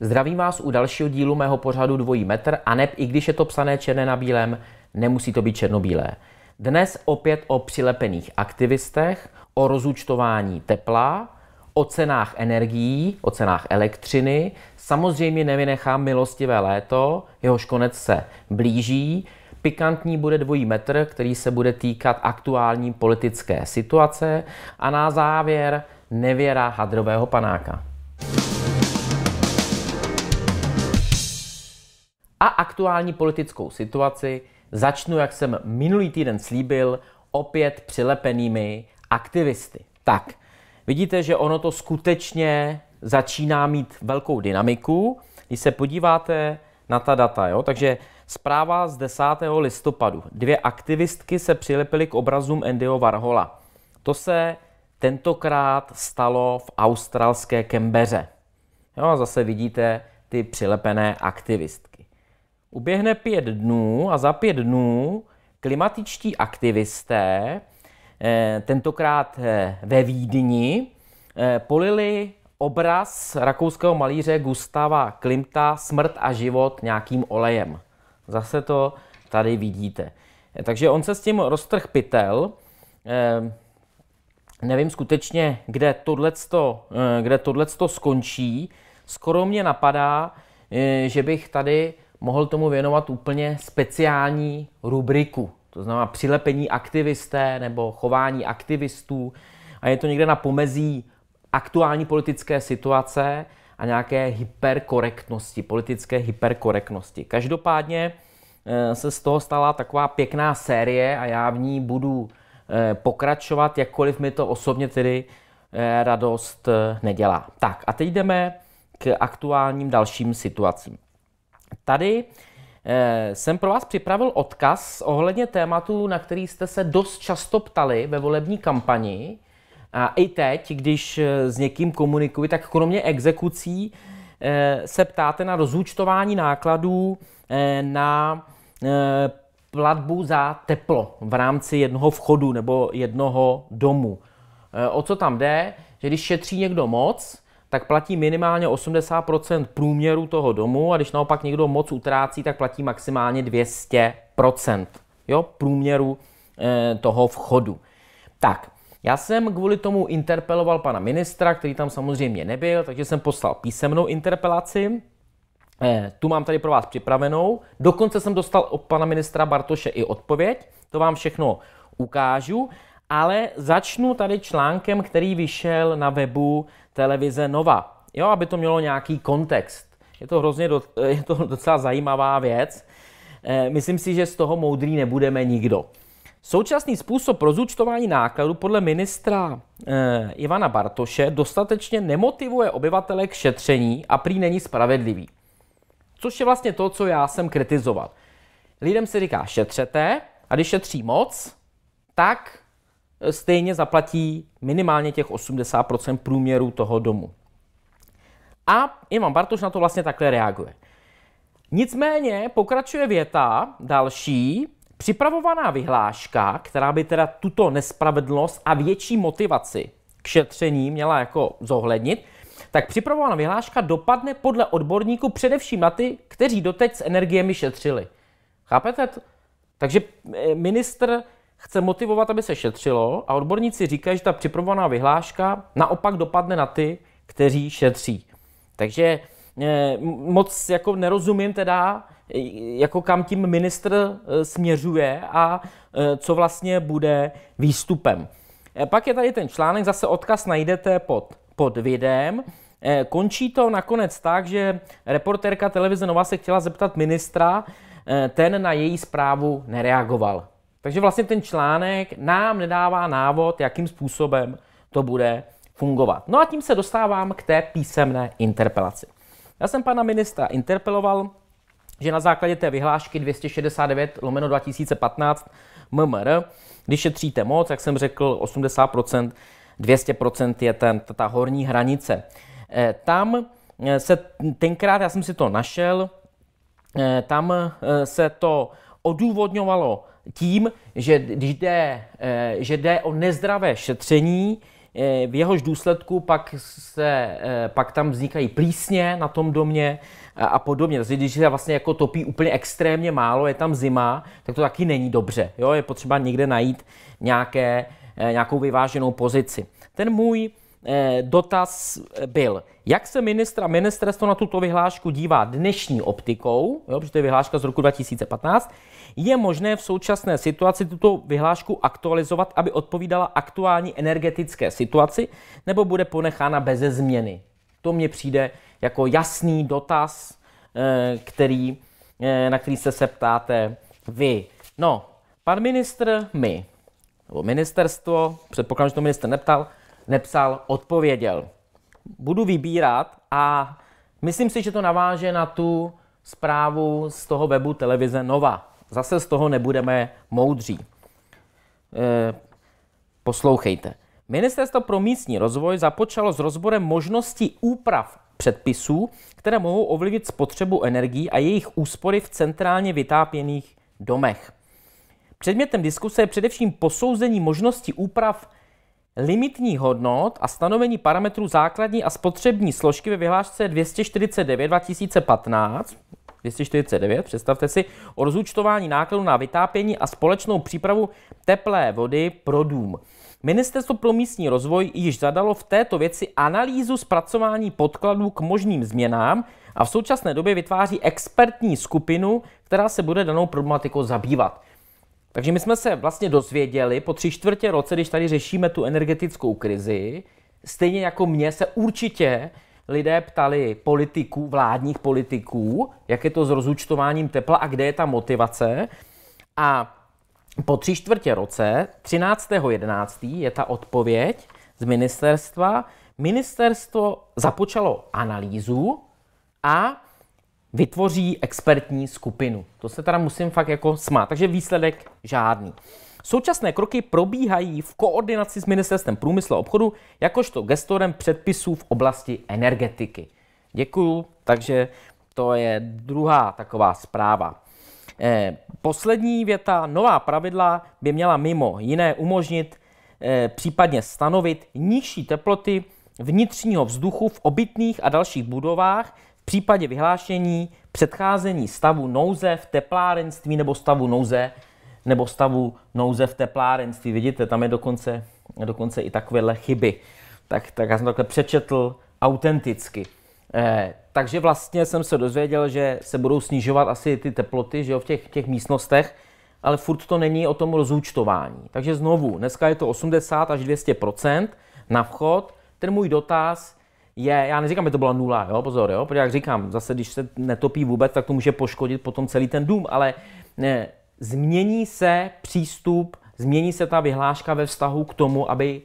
Zdravím vás u dalšího dílu mého pořadu Dvojí metr a neb i když je to psané černé na bílém, nemusí to být černobílé. Dnes opět o přilepených aktivistech, o rozúčtování tepla, o cenách energií, o cenách elektřiny. Samozřejmě nevynechám milostivé léto, jehož konec se blíží. Pikantní bude dvojí metr, který se bude týkat aktuální politické situace. A na závěr nevěra hadrového panáka. A aktuální politickou situaci začnu, jak jsem minulý týden slíbil, opět přilepenými aktivisty. Tak, vidíte, že ono to skutečně začíná mít velkou dynamiku, když se podíváte na ta data. Jo? Takže zpráva z 10. listopadu. Dvě aktivistky se přilepily k obrazům Andyho Varhola. To se tentokrát stalo v australské Kembeře. Jo, a zase vidíte ty přilepené aktivistky. Uběhne pět dnů a za pět dnů klimatičtí aktivisté Eh, tentokrát eh, ve Vídni, eh, polili obraz rakouského malíře Gustava Klimta Smrt a život nějakým olejem. Zase to tady vidíte. Takže on se s tím roztrh pytel. Nevím skutečně, kde tohleto, kde tohleto skončí. Skoro mě napadá, že bych tady mohl tomu věnovat úplně speciální rubriku. To znamená přilepení aktivisté nebo chování aktivistů a je to někde na pomezí aktuální politické situace a nějaké hyperkorektnosti, politické hyperkorektnosti. Každopádně eh, se z toho stala taková pěkná série a já v ní budu eh, pokračovat, jakkoliv mi to osobně tedy eh, radost nedělá. Tak a teď jdeme k aktuálním dalším situacím. Tady Eh, jsem pro vás připravil odkaz ohledně tématu, na který jste se dost často ptali ve volební kampani. A i teď, když eh, s někým komunikuji, tak kromě exekucí eh, se ptáte na rozúčtování nákladů na platbu za teplo v rámci jednoho vchodu nebo jednoho domu. O co tam jde? Že když šetří někdo moc, tak platí minimálně 80 průměru toho domu a když naopak někdo moc utrácí, tak platí maximálně 200 jo, průměru e, toho vchodu. Tak, já jsem kvůli tomu interpeloval pana ministra, který tam samozřejmě nebyl, takže jsem poslal písemnou interpelaci. E, tu mám tady pro vás připravenou. Dokonce jsem dostal od pana ministra Bartoše i odpověď. To vám všechno ukážu, ale začnu tady článkem, který vyšel na webu televize Nova. Jo, aby to mělo nějaký kontext. Je to hrozně, do, je to docela zajímavá věc. Eh, myslím si, že z toho moudrý nebudeme nikdo. Současný způsob rozúčtování nákladů podle ministra e, Ivana Bartoše dostatečně nemotivuje obyvatele k šetření a prý není spravedlivý. Což je vlastně to, co já jsem kritizoval. Lidem se říká šetřete a když šetří moc, tak stejně zaplatí minimálně těch 80% průměru toho domu. A Ivan Bartoš na to vlastně takhle reaguje. Nicméně pokračuje věta další, připravovaná vyhláška, která by teda tuto nespravedlnost a větší motivaci k šetření měla jako zohlednit, tak připravovaná vyhláška dopadne podle odborníků především na ty, kteří doteď s energiemi šetřili. Chápete? Takže eh, ministr chce motivovat, aby se šetřilo a odborníci říkají, že ta připravovaná vyhláška naopak dopadne na ty, kteří šetří. Takže eh, moc jako nerozumím teda, eh, jako kam tím ministr eh, směřuje a co vlastně bude výstupem. Pak je tady ten článek, zase odkaz najdete pod, pod videem. Končí to nakonec tak, že reportérka televize Nova se chtěla zeptat ministra, ten na její zprávu nereagoval. Takže vlastně ten článek nám nedává návod, jakým způsobem to bude fungovat. No a tím se dostávám k té písemné interpelaci. Já jsem pana ministra interpeloval, že na základě té vyhlášky 269 lomeno 2015 MMR, když šetříte moc, jak jsem řekl, 80%, 200% je ten, ta horní hranice. Eh, tam eh, se tenkrát, já jsem si to našel, eh, tam se to odůvodňovalo tím, že jde, eh, že jde o nezdravé šetření, eh, v jehož důsledku pak, se, eh, pak tam vznikají plísně na tom domě a, a podobně. Takže když se vlastně jako topí úplně extrémně málo, je tam zima, tak to taky není dobře. Jo? Je potřeba někde najít nějaké, nějakou vyváženou pozici. Ten můj Eh, dotaz byl, jak se ministra ministerstvo na tuto vyhlášku dívá dnešní optikou, jo, protože to je vyhláška z roku 2015, je možné v současné situaci tuto vyhlášku aktualizovat, aby odpovídala aktuální energetické situaci, nebo bude ponechána beze změny? To mně přijde jako jasný dotaz, eh, který, eh, na který se se ptáte vy. No, pan ministr mi, nebo ministerstvo, předpokládám, že to minister neptal, nepsal, odpověděl. Budu vybírat a myslím si, že to naváže na tu zprávu z toho webu televize Nova. Zase z toho nebudeme moudří. E, poslouchejte. Ministerstvo pro místní rozvoj započalo s rozborem možností úprav předpisů, které mohou ovlivnit spotřebu energií a jejich úspory v centrálně vytápěných domech. Předmětem diskuse je především posouzení možností úprav Limitní hodnot a stanovení parametrů základní a spotřební složky ve vyhlášce 249 2015, 249, představte si, o rozúčtování nákladů na vytápění a společnou přípravu teplé vody pro dům. Ministerstvo pro místní rozvoj již zadalo v této věci analýzu zpracování podkladů k možným změnám a v současné době vytváří expertní skupinu, která se bude danou problematikou zabývat. Takže my jsme se vlastně dozvěděli po tři čtvrtě roce, když tady řešíme tu energetickou krizi, stejně jako mě se určitě lidé ptali politiků, vládních politiků, jak je to s rozúčtováním tepla a kde je ta motivace. A po tři čtvrtě roce, 13.11. je ta odpověď z ministerstva. Ministerstvo započalo analýzu a vytvoří expertní skupinu. To se teda musím fakt jako smát. Takže výsledek žádný. Současné kroky probíhají v koordinaci s Ministerstvem průmyslu a obchodu jakožto gestorem předpisů v oblasti energetiky. Děkuju, takže to je druhá taková zpráva. Eh, poslední věta, nová pravidla by měla mimo jiné umožnit eh, případně stanovit nižší teploty vnitřního vzduchu v obytných a dalších budovách v případě vyhlášení předcházení stavu nouze v teplárenství nebo stavu nouze nebo stavu nouze v teplárenství. Vidíte, tam je dokonce, dokonce i takovéhle chyby. Tak, tak já jsem takhle přečetl autenticky. Eh, takže vlastně jsem se dozvěděl, že se budou snižovat asi ty teploty že jo, v těch, těch místnostech, ale furt to není o tom rozúčtování. Takže znovu, dneska je to 80 až 200 na vchod. Ten můj dotaz je, já neříkám, že to byla nula, jo, pozor, jo, protože jak říkám, zase když se netopí vůbec, tak to může poškodit potom celý ten dům, ale ne, eh, změní se přístup, změní se ta vyhláška ve vztahu k tomu, aby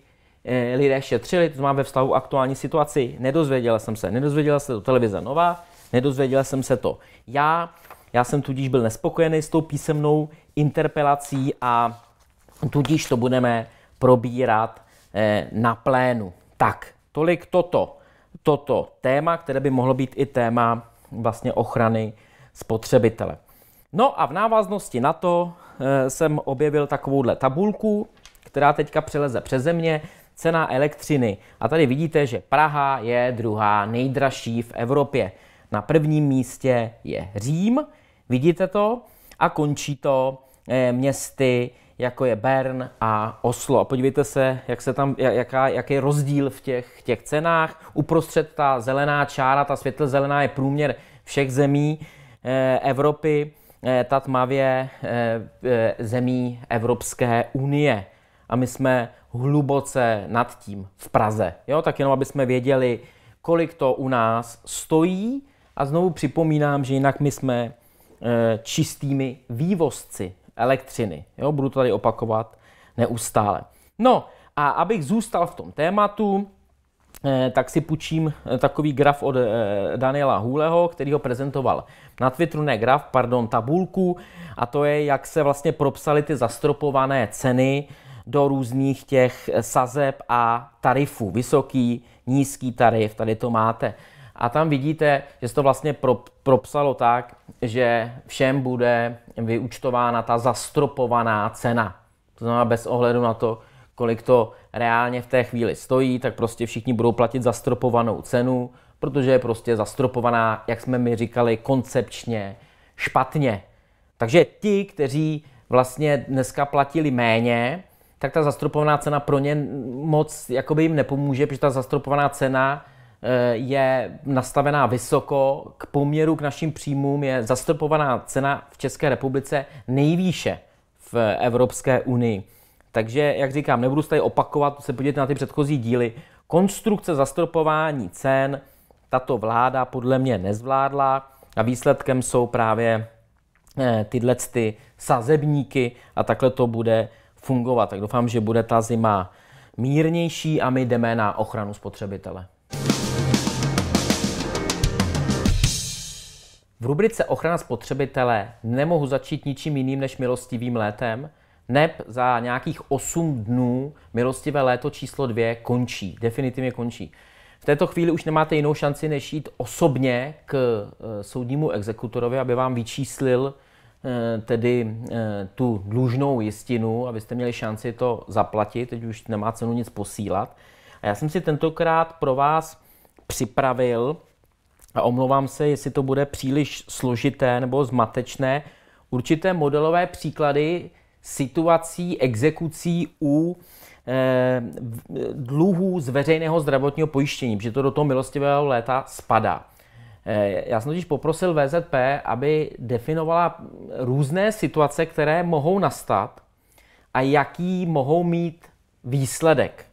e, lidé šetřili, to má ve vztahu aktuální situaci. nedozvěděl jsem se, nedozvěděla se to televize nová, nedozvěděl jsem se to já, já jsem tudíž byl nespokojený s tou písemnou interpelací a tudíž to budeme probírat e, na plénu. Tak, tolik toto toto téma, které by mohlo být i téma vlastně ochrany spotřebitele. No a v návaznosti na to eh, jsem objevil takovouhle tabulku, která teďka přeleze přeze mě, cena elektřiny. A tady vidíte, že Praha je druhá nejdražší v Evropě. Na prvním místě je Řím, vidíte to? A končí to eh, městy jako je Bern a Oslo. A podívejte se, jak se tam, jaká, jaký je rozdíl v těch, těch cenách. Uprostřed ta zelená čára, ta světle zelená je průměr všech zemí eh, Evropy, eh, ta tmavě eh, zemí Evropské unie. A my jsme hluboce nad tím v Praze. Jo, tak jenom, aby jsme věděli, kolik to u nás stojí. A znovu připomínám, že jinak my jsme čistými vývozci elektřiny. Jo, budu to tady opakovat neustále. No a abych zůstal v tom tématu, eh, tak si půjčím eh, takový graf od eh, Daniela Hůleho, který ho prezentoval na Twitteru, ne graf, pardon, tabulku, a to je, jak se vlastně propsaly ty zastropované ceny do různých těch sazeb a tarifů. Vysoký, nízký tarif, tady to máte. A tam vidíte, že se to vlastně pro, propsalo tak, že všem bude vyúčtována ta zastropovaná cena. To znamená bez ohledu na to, kolik to reálně v té chvíli stojí, tak prostě všichni budou platit zastropovanou cenu, protože je prostě zastropovaná, jak jsme mi říkali, koncepčně špatně. Takže ti, kteří vlastně dneska platili méně, tak ta zastropovaná cena pro ně moc jakoby jim nepomůže, protože ta zastropovaná cena Eh, je nastavená vysoko, k poměru k našim příjmům je zastropovaná cena v České republice nejvýše v Evropské unii. Takže, jak říkám, nebudu se tady opakovat, se podívejte na ty předchozí díly. Konstrukce zastropování cen tato vláda podle mě nezvládla a výsledkem jsou právě eh, tyhle ty sazebníky a takhle to bude fungovat. Tak doufám, že bude ta zima mírnější a my jdeme na ochranu spotřebitele. V rubrice Ochrana spotřebitele nemohu začít ničím jiným než milostivým létem. NEP za nějakých 8 dnů milostivé léto číslo 2 končí, definitivně končí. V této chvíli už nemáte jinou šanci, než jít osobně k eh, soudnímu exekutorovi, aby vám vyčíslil eh, tedy eh, tu dlužnou jistinu, abyste měli šanci to zaplatit, teď už nemá cenu nic posílat. A já jsem si tentokrát pro vás připravil a omlouvám se, jestli to bude příliš složité nebo zmatečné, určité modelové příklady situací exekucí u eh, dluhů z veřejného zdravotního pojištění, protože to do toho milostivého léta spadá. Eh, já jsem totiž poprosil VZP, aby definovala různé situace, které mohou nastat a jaký mohou mít výsledek.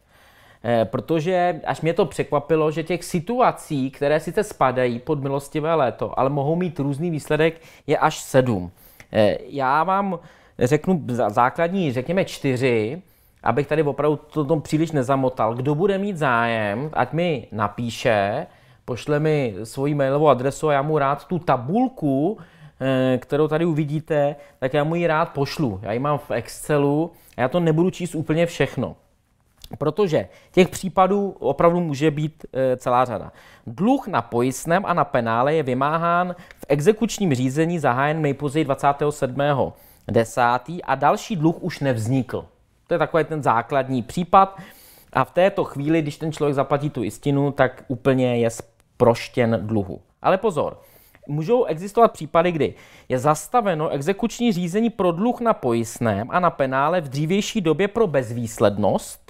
Eh, protože až mě to překvapilo, že těch situací, které sice spadají pod milostivé léto, ale mohou mít různý výsledek, je až sedm. Eh, já vám řeknu základní, řekněme čtyři, abych tady opravdu to tom příliš nezamotal. Kdo bude mít zájem, ať mi napíše, pošle mi svoji mailovou adresu a já mu rád tu tabulku, eh, kterou tady uvidíte, tak já mu ji rád pošlu. Já ji mám v Excelu a já to nebudu číst úplně všechno. Protože těch případů opravdu může být eh, celá řada. Dluh na pojistném a na penále je vymáhán v exekučním řízení zahájen nejpozději 27. 10. a další dluh už nevznikl. To je takový ten základní případ. A v této chvíli, když ten člověk zaplatí tu jistinu, tak úplně je sproštěn dluhu. Ale pozor, můžou existovat případy, kdy je zastaveno exekuční řízení pro dluh na pojistném a na penále v dřívější době pro bezvýslednost,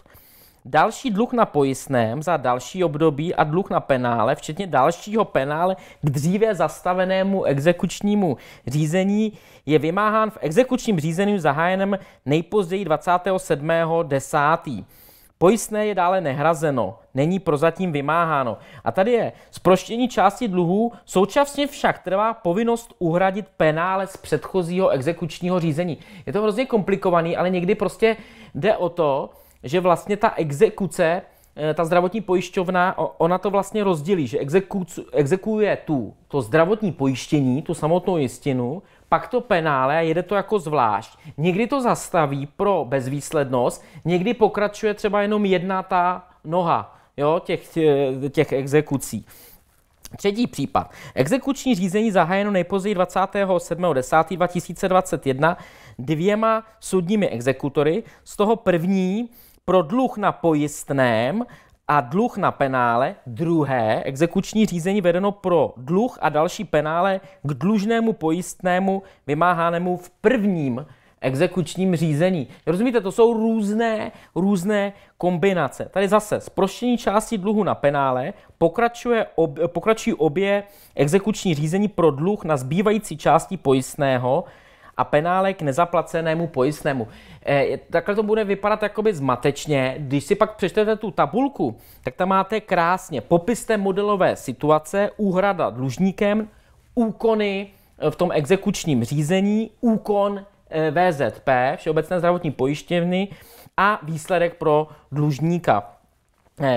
další dluh na pojistném za další období a dluh na penále, včetně dalšího penále k dříve zastavenému exekučnímu řízení, je vymáhán v exekučním řízení zahájeném nejpozději 27.10. Pojistné je dále nehrazeno, není prozatím vymáháno. A tady je zproštění části dluhů, současně však trvá povinnost uhradit penále z předchozího exekučního řízení. Je to hrozně komplikovaný, ale někdy prostě jde o to, že vlastně ta exekuce, eh, ta zdravotní pojišťovna, ona to vlastně rozdělí, že exekuje tu, to zdravotní pojištění, tu samotnou jistinu, pak to penále a jede to jako zvlášť. Někdy to zastaví pro bezvýslednost, někdy pokračuje třeba jenom jedna ta noha jo, těch, eh, těch exekucí. Třetí případ. Exekuční řízení zahájeno nejpozději 27.10.2021 dvěma soudními exekutory, z toho první pro dluh na pojistném a dluh na penále, druhé exekuční řízení vedeno pro dluh a další penále k dlužnému pojistnému vymáhanému v prvním exekučním řízení. Rozumíte, to jsou různé, různé kombinace. Tady zase zproštění části dluhu na penále pokračuje ob, pokračují obě exekuční řízení pro dluh na zbývající části pojistného, a penále k nezaplacenému pojistnému. E, takhle to bude vypadat jakoby zmatečně. Když si pak přečtete tu tabulku, tak tam máte krásně popis té modelové situace, úhrada dlužníkem, úkony eh, v tom exekučním řízení, úkon eh, VZP, Všeobecné zdravotní pojišťovny, a výsledek pro dlužníka.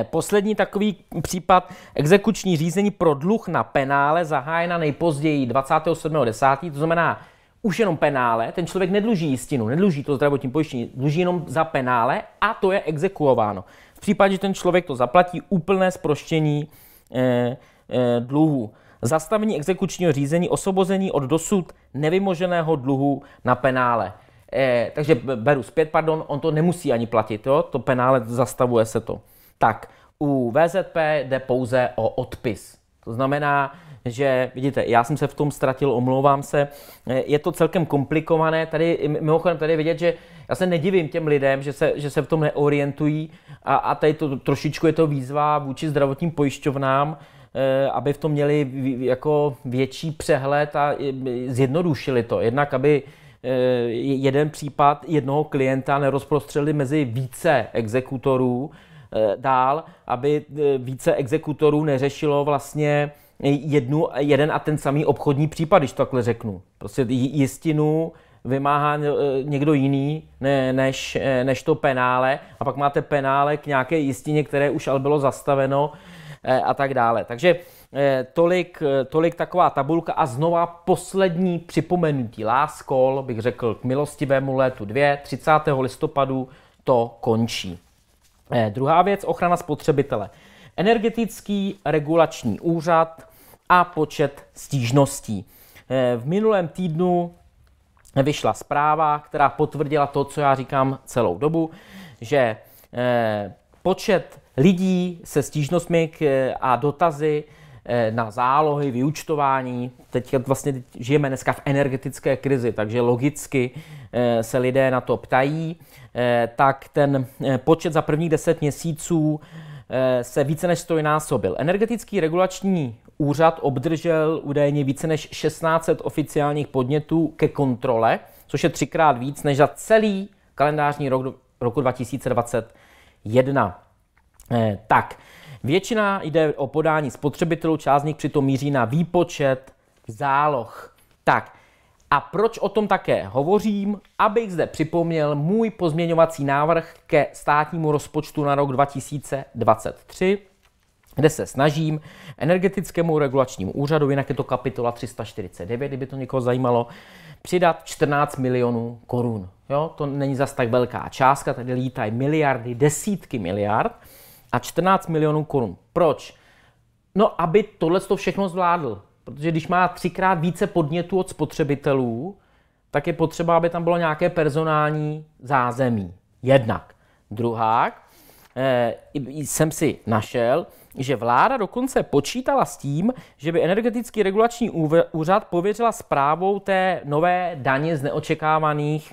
Poslední takový případ exekuční řízení pro dluh na penále zahájena nejpozději 27.10., to znamená už jenom penále, ten člověk nedluží jistinu, nedluží to zdravotní pojištění, dluží jenom za penále a to je exekuováno. V případě, že ten člověk to zaplatí, úplné zproštění e, e, dluhu. Zastavení exekučního řízení, osobození od dosud nevymoženého dluhu na penále. E, takže beru zpět, pardon, on to nemusí ani platit, jo? to penále zastavuje se to. Tak, u VZP jde pouze o odpis. To znamená, že vidíte, já jsem se v tom ztratil, omlouvám se. Je to celkem komplikované. Tady, mimochodem, tady vidět, že já se nedivím těm lidem, že se, že se v tom neorientují a, a tady to trošičku je to výzva vůči zdravotním pojišťovnám, eh, aby v tom měli jako větší přehled a eh, zjednodušili to. Jednak, aby eh, jeden případ jednoho klienta nerozprostřeli mezi více exekutorů, Eh, dál, aby eh, více exekutorů neřešilo vlastně jednu, jeden a ten samý obchodní případ, když to takhle řeknu. Prostě jistinu vymáhá eh, někdo jiný ne, než, než to penále a pak máte penále k nějaké jistině, které už ale bylo zastaveno a tak dále. Takže tolik, tolik taková tabulka a znova poslední připomenutí láskol, bych řekl, k milostivému létu 2, 30. listopadu to končí. Eh, druhá věc, ochrana spotřebitele. Energetický regulační úřad a počet stížností. Eh, v minulém týdnu vyšla zpráva, která potvrdila to, co já říkám celou dobu, že eh, počet lidí se stížnostmi k, eh, a dotazy Eh, na zálohy, vyučtování. Teď vlastně žijeme dneska v energetické krizi, takže logicky eh, se lidé na to ptají. Eh, tak ten počet za prvních 10 měsíců se více než stojnásobil. Energetický regulační úřad obdržel údajně více než 1600 oficiálních podnětů ke kontrole, což je třikrát víc než za celý kalendářní rok roku 2021. Tak, Většina jde o podání spotřebitelů, část z nich přitom míří na výpočet záloh. Tak, a proč o tom také hovořím? Abych zde připomněl můj pozměňovací návrh ke státnímu rozpočtu na rok 2023, kde se snažím energetickému regulačnímu úřadu, jinak je to kapitola 349, kdyby to někoho zajímalo, přidat 14 milionů korun. Jo, to není zas tak velká částka, tady lítají miliardy, desítky miliard a 14 milionů korun. Proč? No, aby tohle to všechno zvládl. Protože když má třikrát více podnětů od spotřebitelů, tak je potřeba, aby tam bylo nějaké personální zázemí. Jednak. Druhá, eh, jsem si našel, že vláda dokonce počítala s tím, že by energetický regulační úřad pověřila zprávou té nové daně z neočekávaných,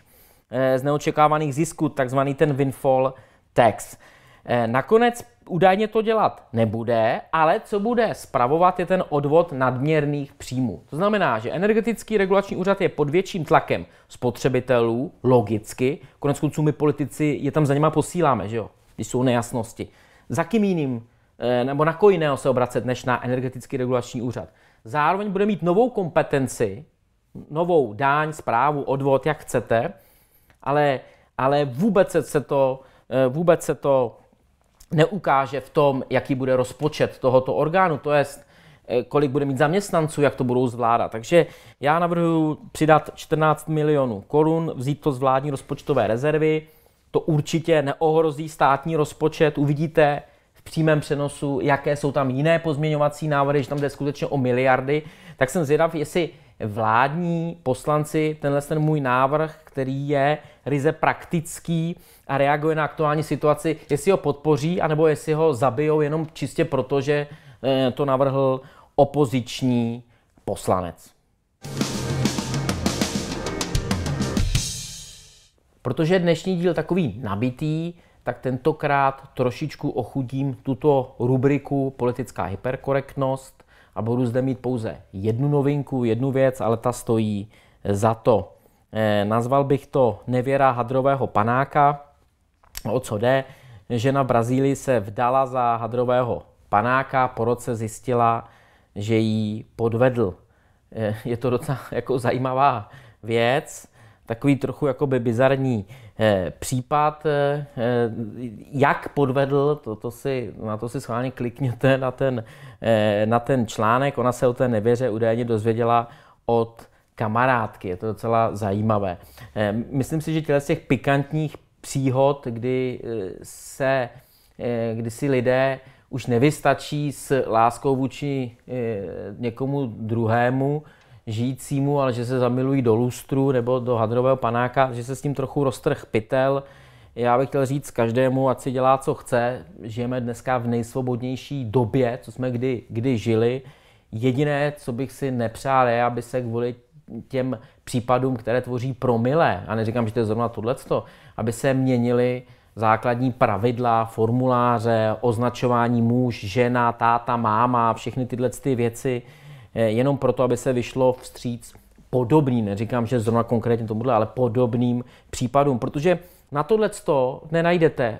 eh, z neočekávaných zisků, takzvaný ten windfall tax. Eh, nakonec údajně to dělat nebude, ale co bude spravovat je ten odvod nadměrných příjmů. To znamená, že energetický regulační úřad je pod větším tlakem spotřebitelů, logicky. Konec konců my politici je tam za něma posíláme, že jo? když jsou nejasnosti. Za kým jiným eh, nebo na koho jiného se obracet než na energetický regulační úřad. Zároveň bude mít novou kompetenci, novou dáň, zprávu, odvod, jak chcete, ale, ale vůbec se to, eh, vůbec se to neukáže v tom, jaký bude rozpočet tohoto orgánu, to je, eh, kolik bude mít zaměstnanců, jak to budou zvládat. Takže já navrhuji přidat 14 milionů korun, vzít to z vládní rozpočtové rezervy, to určitě neohrozí státní rozpočet, uvidíte v přímém přenosu, jaké jsou tam jiné pozměňovací návrhy, že tam jde skutečně o miliardy, tak jsem zvědav, jestli vládní poslanci tenhle ten můj návrh, který je ryze praktický, a reaguje na aktuální situaci, jestli ho podpoří, anebo jestli ho zabijou jenom čistě proto, že eh, to navrhl opoziční poslanec. Protože dnešní díl takový nabitý, tak tentokrát trošičku ochudím tuto rubriku politická hyperkorektnost a budu zde mít pouze jednu novinku, jednu věc, ale ta stojí za to. Eh, nazval bych to nevěra hadrového panáka. O co jde? Žena Brazílii se vdala za hadrového panáka, po roce zjistila, že jí podvedl. Eh, je to docela jako zajímavá věc, takový trochu jakoby bizarní eh, případ. Eh, jak podvedl, to, to si, na to si schválně klikněte na ten, na ten článek. Ona se o té nevěře údajně dozvěděla od kamarádky. Je to docela zajímavé. Myslím si, že těle z těch pikantních příhod, kdy eh, se, eh, kdy si lidé už nevystačí s láskou vůči eh, někomu druhému žijícímu, ale že se zamilují do lustru nebo do hadrového panáka, že se s tím trochu roztrh pytel. Já bych chtěl říct každému, ať si dělá, co chce. Žijeme dneska v nejsvobodnější době, co jsme kdy, kdy žili. Jediné, co bych si nepřál, je, aby se kvůli těm případům, které tvoří promile, a neříkám, že to je zrovna tohleto, aby se měnily základní pravidla, formuláře, označování muž, žena, táta, máma, všechny tyhle ty věci, eh, jenom proto, aby se vyšlo vstříc podobným, neříkám, že zrovna konkrétně tomuhle, ale podobným případům, protože na tohle nenajdete eh,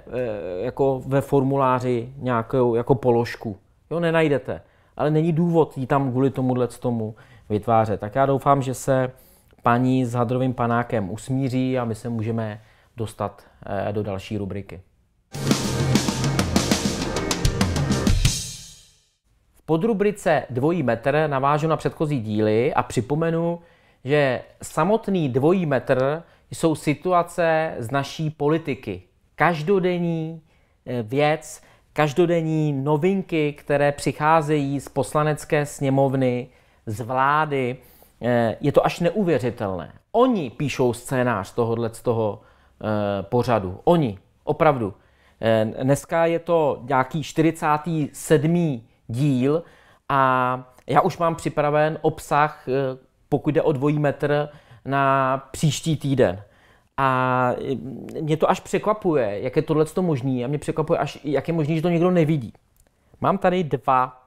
jako ve formuláři nějakou jako položku. Jo, nenajdete. Ale není důvod jít tam kvůli tomuhle tomu vytvářet. Tak já doufám, že se paní s hadrovým panákem usmíří a my se můžeme dostat eh, do další rubriky. V podrubrice dvojí metr navážu na předchozí díly a připomenu, že samotný dvojí metr jsou situace z naší politiky. Každodenní eh, věc, každodenní novinky, které přicházejí z poslanecké sněmovny, z vlády, eh, je to až neuvěřitelné. Oni píšou scénář tohohle z toho eh, pořadu. Oni, opravdu. Eh, dneska je to nějaký 47. díl a já už mám připraven obsah, pokud jde o dvojí metr, na příští týden. A mě to až překvapuje, jak je tohle to možný a mě překvapuje až, jak je možný, že to někdo nevidí. Mám tady dva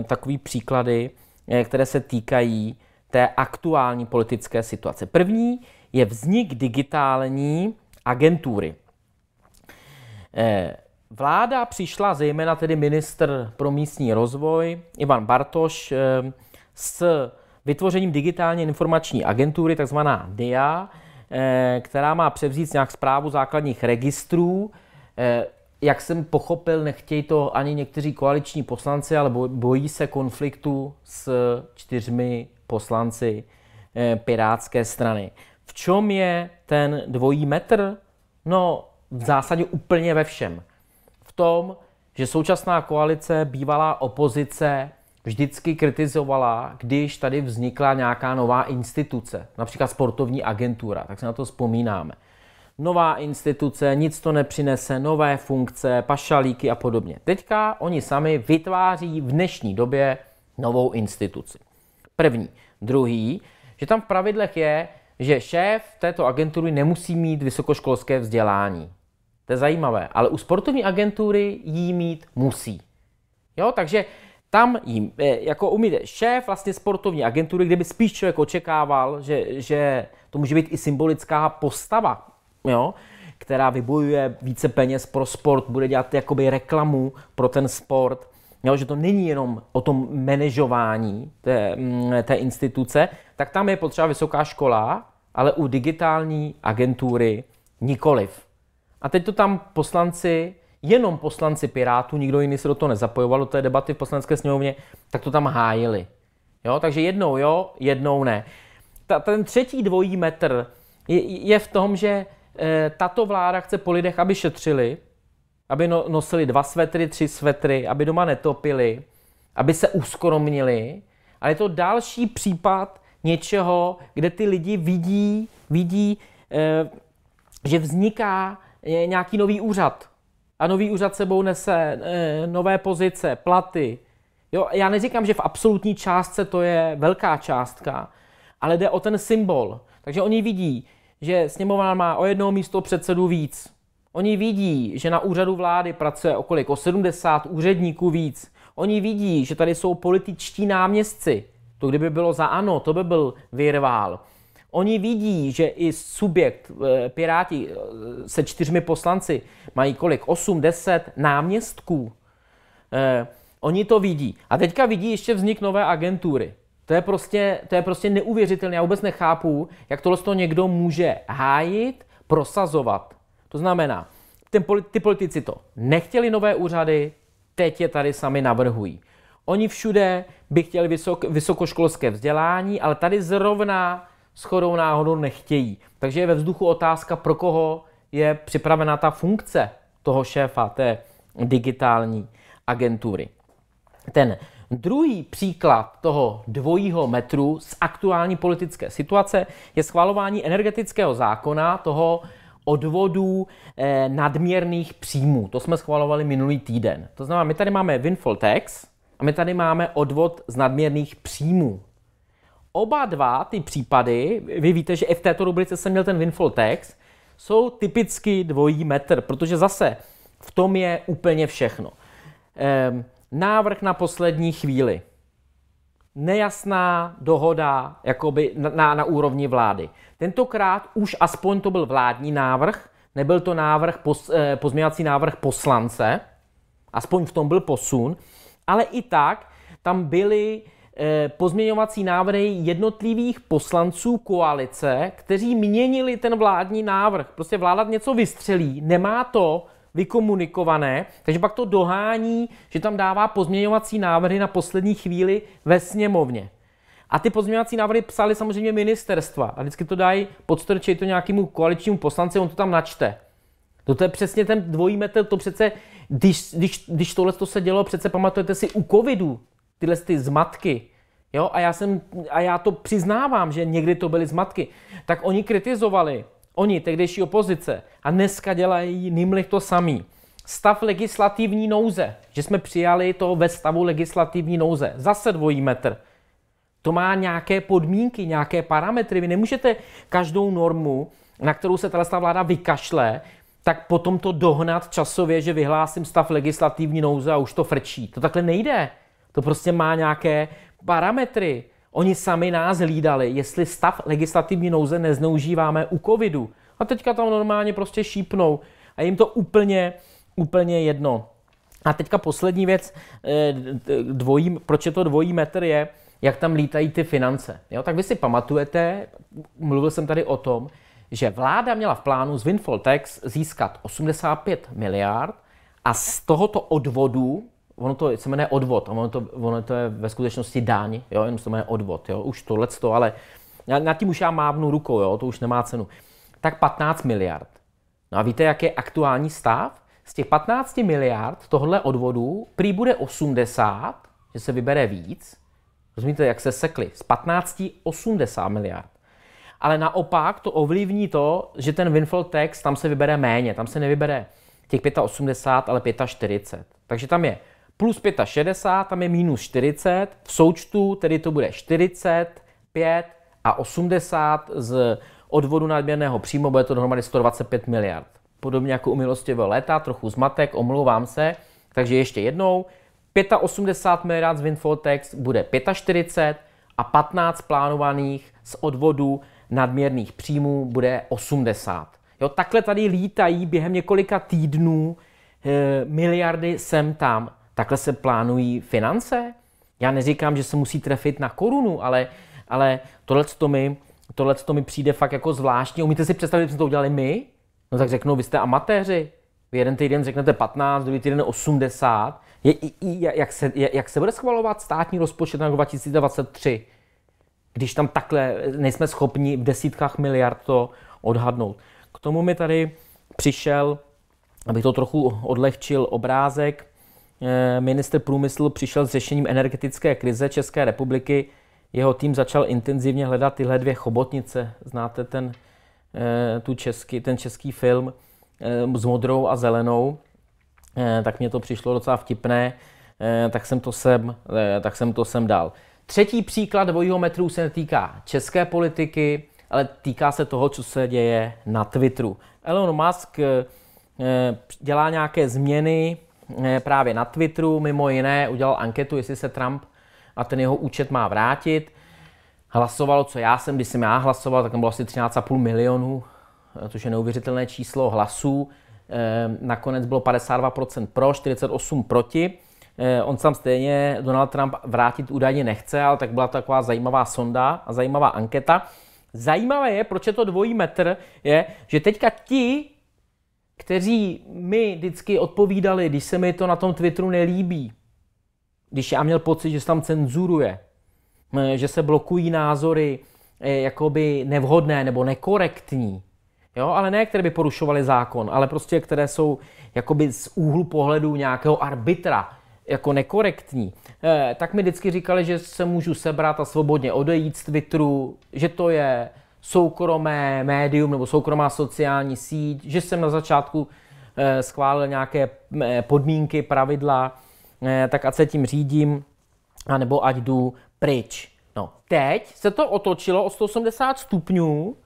e, takové příklady, Eh, které se týkají té aktuální politické situace. První je vznik digitální agentury. Eh, vláda přišla, zejména tedy ministr pro místní rozvoj Ivan Bartoš, eh, s vytvořením digitálně informační agentury, takzvaná DIA, e která má převzít nějak zprávu základních registrů jak jsem pochopil, nechtějí to ani někteří koaliční poslanci, ale bojí se konfliktu s čtyřmi poslanci eh, Pirátské strany. V čem je ten dvojí metr? No, v zásadě úplně ve všem. V tom, že současná koalice, bývalá opozice vždycky kritizovala, když tady vznikla nějaká nová instituce, například sportovní agentura, tak se na to vzpomínáme nová instituce, nic to nepřinese, nové funkce, pašalíky a podobně. Teďka oni sami vytváří v dnešní době novou instituci. První. Druhý, že tam v pravidlech je, že šéf této agentury nemusí mít vysokoškolské vzdělání. To je zajímavé, ale u sportovní agentury jí mít musí. Jo, takže tam jim, eh, jako umíte, šéf vlastně sportovní agentury, kde by spíš člověk očekával, že, že to může být i symbolická postava jo, která vybojuje více peněz pro sport, bude dělat jakoby reklamu pro ten sport, jo, že to není jenom o tom manažování té, mm, té instituce, tak tam je potřeba vysoká škola, ale u digitální agentury nikoliv. A teď to tam poslanci, jenom poslanci Pirátů, nikdo jiný se do toho nezapojoval, do té debaty v poslanské sněmovně, tak to tam hájili. Jo, takže jednou jo, jednou ne. Ta, ten třetí dvojí metr je, je v tom, že Eh, tato vláda chce po lidech, aby šetřili, aby no, nosili dva svetry, tři svetry, aby doma netopili, aby se uskromnili. Ale je to další případ něčeho, kde ty lidi vidí, vidí eh, že vzniká eh, nějaký nový úřad. A nový úřad sebou nese nové pozice, platy. Jo, já neříkám, že v absolutní částce to je velká částka, ale jde o ten symbol. Takže oni vidí, že sněmovna má o jedno místo předsedu víc. Oni vidí, že na úřadu vlády pracuje okolik o 70 úředníků víc. Oni vidí, že tady jsou političtí náměstci. To kdyby bylo za ano, to by byl vyrvál. Oni vidí, že i subjekt eh, Piráti eh, se čtyřmi poslanci mají kolik? 8, 10 náměstků. Eh, oni to vidí. A teďka vidí ještě vznik nové agentury. To je prostě, to je prostě neuvěřitelné. Já vůbec nechápu, jak tohle to někdo může hájit, prosazovat. To znamená, ten, ty politici to nechtěli nové úřady, teď je tady sami navrhují. Oni všude by chtěli vysok, vysokoškolské vzdělání, ale tady zrovna schodou náhodou nechtějí. Takže je ve vzduchu otázka, pro koho je připravená ta funkce toho šéfa té digitální agentury. Ten Druhý příklad toho dvojího metru z aktuální politické situace je schvalování energetického zákona, toho odvodů eh, nadměrných příjmů. To jsme schvalovali minulý týden. To znamená, my tady máme windfall tax a my tady máme odvod z nadměrných příjmů. Oba dva ty případy, vy víte, že i v této rubrice jsem měl ten windfall tax, jsou typicky dvojí metr, protože zase v tom je úplně všechno. Ehm, Návrh na poslední chvíli. Nejasná dohoda jakoby na, na úrovni vlády. Tentokrát už aspoň to byl vládní návrh, nebyl to návrh pos, eh, pozměňovací návrh poslance, aspoň v tom byl posun, ale i tak tam byly eh, pozměňovací návrhy jednotlivých poslanců koalice, kteří měnili ten vládní návrh. Prostě vláda něco vystřelí, nemá to vykomunikované, takže pak to dohání, že tam dává pozměňovací návrhy na poslední chvíli ve sněmovně. A ty pozměňovací návrhy psali samozřejmě ministerstva a vždycky to dají, podstrčej to nějakému koaličnímu poslanci, on to tam načte. No to je přesně ten dvojí metr, to přece, když, když, když tohle to se dělo, přece pamatujete si u covidu, tyhle ty zmatky, jo, a já, jsem, a já to přiznávám, že někdy to byly zmatky, tak oni kritizovali oni, tehdejší opozice, a dneska dělají Nimlich to samý. Stav legislativní nouze, že jsme přijali to ve stavu legislativní nouze, zase dvojí metr. To má nějaké podmínky, nějaké parametry. Vy nemůžete každou normu, na kterou se tato vláda vykašle, tak potom to dohnat časově, že vyhlásím stav legislativní nouze a už to frčí. To takhle nejde. To prostě má nějaké parametry. Oni sami nás hlídali, jestli stav legislativní nouze nezneužíváme u covidu. A teďka tam normálně prostě šípnou a jim to úplně, úplně jedno. A teďka poslední věc, eh, dvojí, proč je to dvojí metr, je, jak tam lítají ty finance. Jo, tak vy si pamatujete, mluvil jsem tady o tom, že vláda měla v plánu z Windfall Tax získat 85 miliard a z tohoto odvodu ono to se jmenuje odvod, a ono to, ono to je ve skutečnosti daň, jo, jenom se to jmenuje odvod, jo, už tohle to, ale nad tím už já mávnu rukou, jo, to už nemá cenu. Tak 15 miliard. No a víte, jak je aktuální stav? Z těch 15 miliard tohle odvodu prý bude 80, že se vybere víc. Rozumíte, jak se sekli? Z 15 80 miliard. Ale naopak to ovlivní to, že ten windfall tax tam se vybere méně, tam se nevybere těch 85, ale 45. Takže tam je plus 65, tam je minus 40, v součtu tedy to bude 40, 5 a 80 z odvodu nadměrného příjmu, bude to dohromady 125 miliard. Podobně jako u milostivého léta, trochu zmatek, omlouvám se. Takže ještě jednou, 85 miliard z Windfall Tax bude 45 a 15 plánovaných z odvodu nadměrných příjmů bude 80. Jo, takhle tady lítají během několika týdnů e, miliardy sem tam. Takhle se plánují finance? Já neříkám, že se musí trefit na korunu, ale, ale tohle to mi, tohleto mi přijde fakt jako zvláštní. Umíte si představit, že jsme to udělali my? No tak řeknou, vy jste amatéři. Vy jeden týden řeknete 15, druhý týden 80. Je, je, jak, se, je, jak se bude schvalovat státní rozpočet na 2023, když tam takhle nejsme schopni v desítkách miliard to odhadnout? K tomu mi tady přišel, abych to trochu odlehčil, obrázek Eh, minister průmyslu přišel s řešením energetické krize České republiky. Jeho tým začal intenzivně hledat tyhle dvě chobotnice. Znáte ten, eh, tu český, ten český film eh, s modrou a zelenou. Tak mě to přišlo docela vtipné, tak jsem to sem, tak jsem to sem dal. Třetí příklad dvojího metru se netýká české politiky, ale týká se toho, co se děje na Twitteru. Elon Musk dělá nějaké změny, Eh, právě na Twitteru, mimo jiné udělal anketu, jestli se Trump a ten jeho účet má vrátit. Hlasovalo, co já jsem, když jsem já hlasoval, tak tam bylo asi 13,5 milionů, eh, což je neuvěřitelné číslo hlasů. Eh, nakonec bylo 52% pro, 48% proti. On sám stejně Donald Trump vrátit údajně nechce, ale tak byla taková zajímavá sonda a zajímavá anketa. Zajímavé je, proč je to dvojí metr, je, že teďka ti, kteří mi vždycky odpovídali, když se mi to na tom Twitteru nelíbí, když já měl pocit, že se tam cenzuruje, eh, že se blokují názory eh, jakoby nevhodné nebo nekorektní, jo, ale ne, které by porušovaly zákon, ale prostě, které jsou jakoby z úhlu pohledu nějakého arbitra, jako nekorektní, eh, tak mi vždycky říkali, že se můžu sebrat a svobodně odejít z Twitteru, že to je soukromé médium nebo soukromá sociální síť, že jsem na začátku eh, schválil nějaké eh, podmínky, pravidla, eh, tak ať se tím řídím, anebo ať jdu pryč. No, teď se to otočilo o 180 stupňů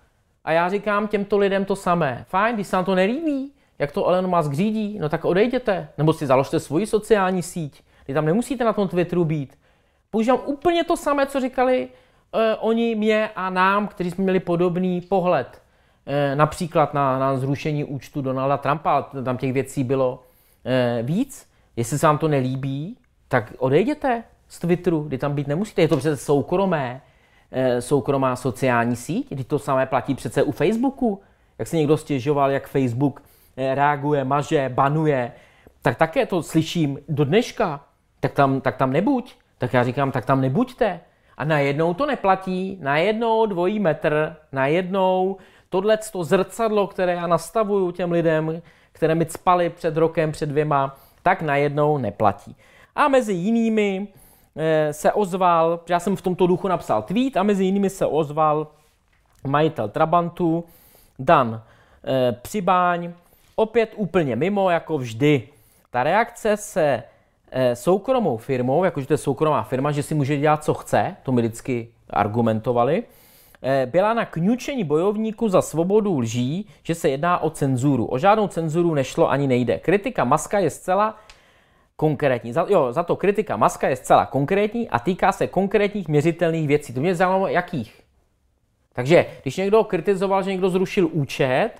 a já říkám těmto lidem to samé. Fajn, když se nám to nelíbí, jak to Elon Musk řídí, no tak odejděte. Nebo si založte svoji sociální síť. Vy tam nemusíte na tom Twitteru být. Používám úplně to samé, co říkali e, oni mě a nám, kteří jsme měli podobný pohled, e, například na, na zrušení účtu Donalda Trumpa, tam těch věcí bylo e, víc, jestli se vám to nelíbí, tak odejděte z Twitteru, kdy tam být nemusíte. Je to přece soukromé, e, soukromá sociální síť, kdy to samé platí přece u Facebooku. Jak se někdo stěžoval, jak Facebook reaguje, maže, banuje, tak také to slyším do dneška. Tak tam, tak tam nebuď. Tak já říkám, tak tam nebuďte. A najednou to neplatí, najednou dvojí metr, najednou tohle to zrcadlo, které já nastavuju těm lidem, které mi cpali před rokem, před dvěma, tak najednou neplatí. A mezi jinými eh, se ozval, já jsem v tomto duchu napsal tweet, a mezi jinými se ozval majitel Trabantu, Dan eh, Přibáň, opět úplně mimo, jako vždy. Ta reakce se Eh, soukromou firmou, jakože to je soukromá firma, že si může dělat, co chce, to mi vždycky argumentovali, eh, byla na kňučení bojovníků za svobodu lží, že se jedná o cenzuru. O žádnou cenzuru nešlo ani nejde. Kritika Maska je zcela konkrétní. Za, jo, za to kritika Maska je zcela konkrétní a týká se konkrétních měřitelných věcí. To mě zajímalo, jakých. Takže když někdo kritizoval, že někdo zrušil účet,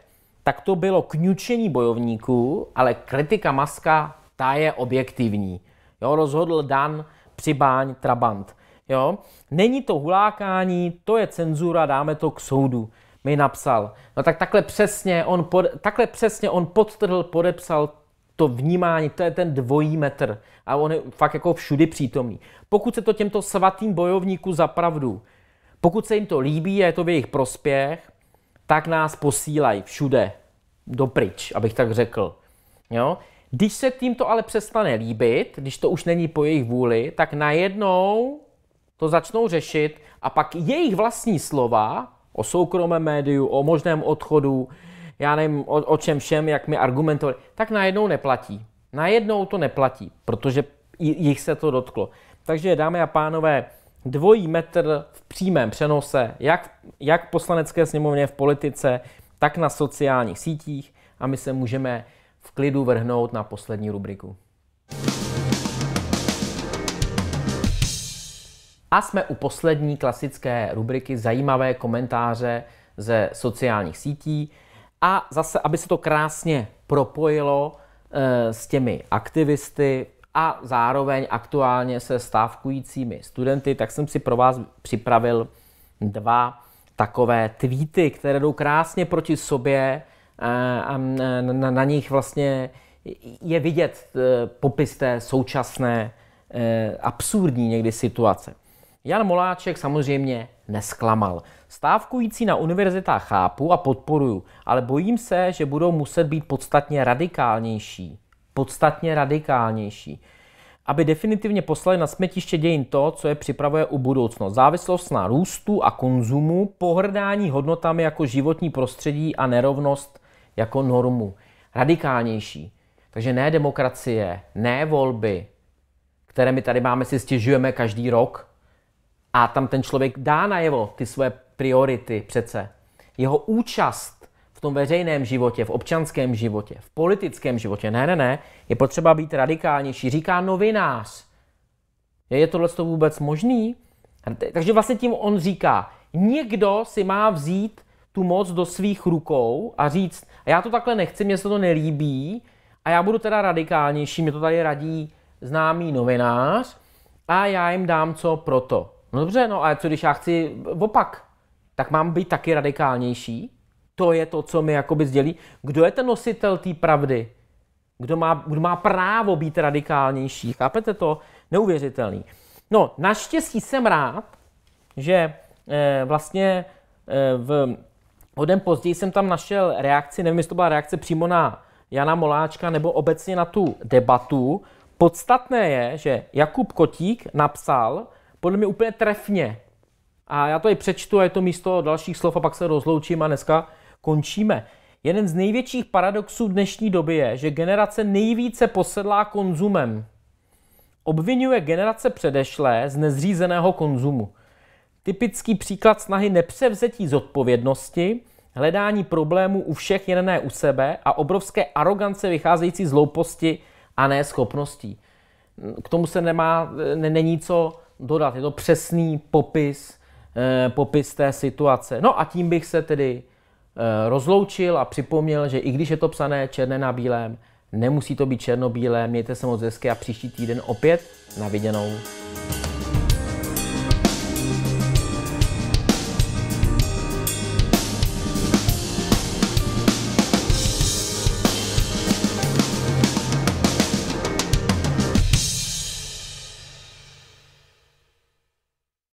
tak to bylo kňučení bojovníků, ale kritika Maska ta je objektivní. Jo, rozhodl Dan Přibáň Trabant. Jo? Není to hulákání, to je cenzura, dáme to k soudu, mi napsal. No tak takhle přesně on, pod, takhle přesně on podtrhl, podepsal to vnímání, to je ten dvojí metr. A on je fakt jako všudy přítomný. Pokud se to těmto svatým bojovníku za pravdu, pokud se jim to líbí a je to v jejich prospěch, tak nás posílají všude, dopryč, abych tak řekl. Jo? Když se tím to ale přestane líbit, když to už není po jejich vůli, tak najednou to začnou řešit a pak jejich vlastní slova o soukromém médiu, o možném odchodu, já nevím o, o čem všem, jak mi argumentovali, tak najednou neplatí. Najednou to neplatí, protože jich se to dotklo. Takže dámy a pánové, dvojí metr v přímém přenose, jak, jak v poslanecké sněmovně, v politice, tak na sociálních sítích a my se můžeme v klidu vrhnout na poslední rubriku. A jsme u poslední klasické rubriky zajímavé komentáře ze sociálních sítí. A zase, aby se to krásně propojilo e, s těmi aktivisty a zároveň aktuálně se stávkujícími studenty, tak jsem si pro vás připravil dva takové tweety, které jdou krásně proti sobě a na, na nich vlastně je vidět eh, popis té současné eh, absurdní někdy situace. Jan Moláček samozřejmě nesklamal. Stávkující na univerzitách chápu a podporuju, ale bojím se, že budou muset být podstatně radikálnější. Podstatně radikálnější. Aby definitivně poslali na smetiště dějin to, co je připravuje u budoucnost. Závislost na růstu a konzumu, pohrdání hodnotami jako životní prostředí a nerovnost jako normu. Radikálnější. Takže ne demokracie, ne volby, které my tady máme, si stěžujeme každý rok. A tam ten člověk dá najevo ty své priority přece. Jeho účast v tom veřejném životě, v občanském životě, v politickém životě, ne, ne, ne, je potřeba být radikálnější, říká novinář. Je tohle to vůbec možný? Takže vlastně tím on říká, někdo si má vzít tu moc do svých rukou a říct, já to takhle nechci, mně se to nelíbí a já budu teda radikálnější, mě to tady radí známý novinář a já jim dám co proto. No dobře, no a co když já chci opak? Tak mám být taky radikálnější? To je to, co mi jakoby sdělí. Kdo je ten nositel té pravdy? Kdo má, kdo má právo být radikálnější? Chápete to? Neuvěřitelný. No, naštěstí jsem rád, že eh, vlastně eh, v O den později jsem tam našel reakci, nevím, jestli to byla reakce přímo na Jana Moláčka nebo obecně na tu debatu. Podstatné je, že Jakub Kotík napsal, podle mě úplně trefně, a já to i přečtu a je to místo dalších slov a pak se rozloučím a dneska končíme. Jeden z největších paradoxů dnešní doby je, že generace nejvíce posedlá konzumem obvinuje generace předešlé z nezřízeného konzumu. Typický příklad snahy nepřevzetí zodpovědnosti, hledání problémů u všech jen ne u sebe a obrovské arogance vycházející z louposti a ne schopností. K tomu se nemá, není co dodat. Je to přesný popis, eh, popis té situace. No a tím bych se tedy eh, rozloučil a připomněl, že i když je to psané černé na bílém, nemusí to být černobílé. Mějte se moc hezky a příští týden opět na viděnou.